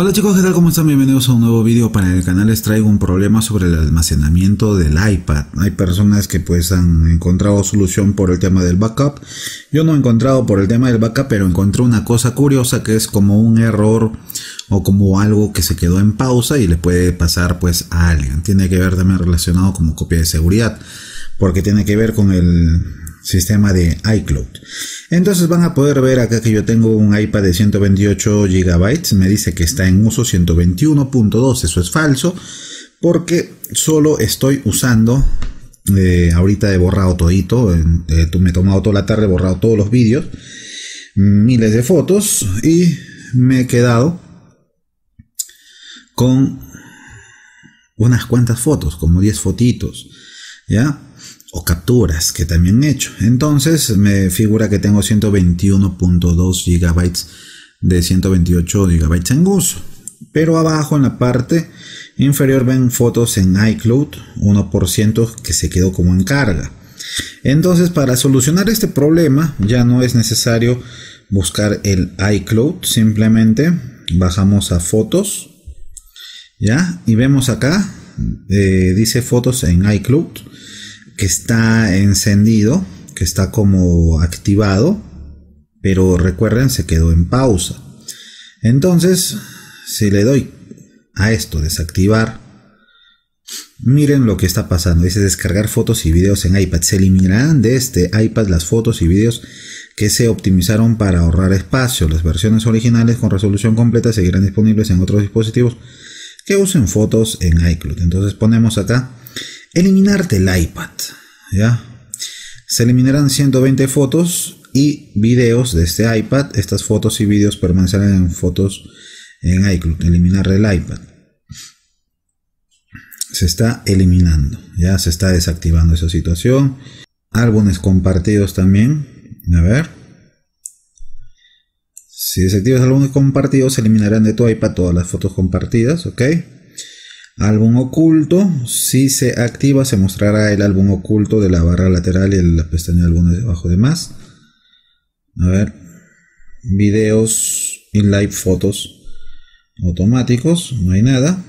Hola chicos, ¿qué tal? ¿Cómo están? Bienvenidos a un nuevo vídeo para el canal. Les traigo un problema sobre el almacenamiento del iPad. Hay personas que pues han encontrado solución por el tema del backup. Yo no he encontrado por el tema del backup, pero encontré una cosa curiosa que es como un error o como algo que se quedó en pausa y le puede pasar pues a alguien. Tiene que ver también relacionado como copia de seguridad, porque tiene que ver con el sistema de iCloud. Entonces van a poder ver acá que yo tengo un iPad de 128 GB, me dice que está en uso 121.2, eso es falso, porque solo estoy usando, eh, ahorita he borrado todito, eh, me he tomado toda la tarde, he borrado todos los vídeos, miles de fotos y me he quedado con unas cuantas fotos, como 10 fotitos ¿ya? O capturas que también he hecho. Entonces me figura que tengo 121.2 GB de 128 GB en uso. Pero abajo en la parte inferior ven fotos en iCloud, 1% que se quedó como en carga. Entonces para solucionar este problema ya no es necesario buscar el iCloud, simplemente bajamos a fotos, ¿ya? Y vemos acá, eh, dice fotos en iCloud que está encendido, que está como activado, pero recuerden se quedó en pausa. Entonces, si le doy a esto, desactivar, miren lo que está pasando. Dice descargar fotos y videos en iPad. Se eliminarán de este iPad las fotos y videos que se optimizaron para ahorrar espacio. Las versiones originales con resolución completa seguirán disponibles en otros dispositivos que usen fotos en iCloud. Entonces ponemos acá eliminarte el iPad. ¿ya? Se eliminarán 120 fotos y videos de este iPad. Estas fotos y videos permanecerán en fotos en iCloud. Eliminar el iPad. Se está eliminando. Ya se está desactivando esa situación. Álbumes compartidos también. A ver. Si desactivas álbumes compartidos, se eliminarán de tu iPad todas las fotos compartidas. Ok. Álbum oculto, si se activa se mostrará el álbum oculto de la barra lateral y la pestaña de álbumes debajo de más. A ver, videos, y live fotos automáticos, no hay nada.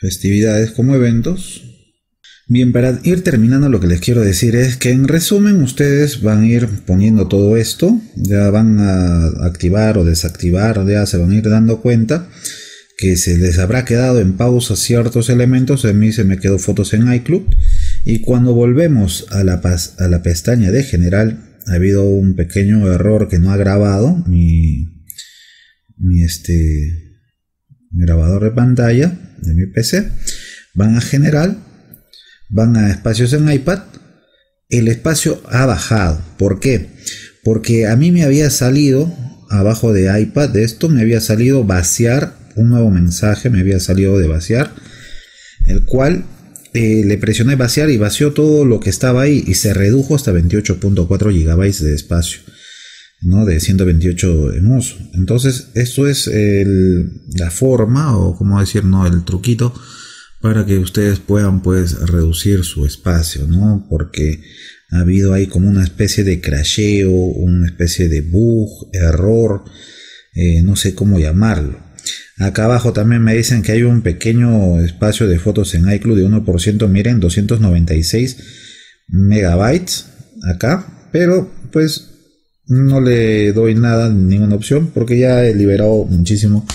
Festividades como eventos. Bien, para ir terminando lo que les quiero decir es que en resumen ustedes van a ir poniendo todo esto, ya van a activar o desactivar, ya se van a ir dando cuenta que se les habrá quedado en pausa ciertos elementos. A mí se me quedó fotos en iCloud. Y cuando volvemos a la, a la pestaña de general, ha habido un pequeño error que no ha grabado mi, mi este, grabador de pantalla de mi PC. Van a general, van a espacios en iPad. El espacio ha bajado. ¿Por qué? Porque a mí me había salido, abajo de iPad de esto, me había salido vaciar un nuevo mensaje me había salido de vaciar, el cual eh, le presioné vaciar y vació todo lo que estaba ahí y se redujo hasta 28.4 GB de espacio. ¿no? de 128 en uso entonces esto es la forma o como decir no el truquito para que ustedes puedan pues reducir su espacio, ¿no? Porque ha habido ahí como una especie de crasheo, una especie de bug, error, eh, no sé cómo llamarlo, Acá abajo también me dicen que hay un pequeño espacio de fotos en iCloud de 1%, miren, 296 megabytes acá, pero pues no le doy nada, ninguna opción, porque ya he liberado muchísimo.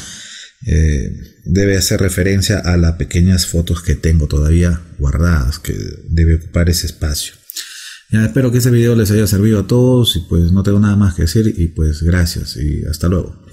Eh, debe hacer referencia a las pequeñas fotos que tengo todavía guardadas, que debe ocupar ese espacio. Ya espero que este video les haya servido a todos y pues no tengo nada más que decir y pues gracias y hasta luego.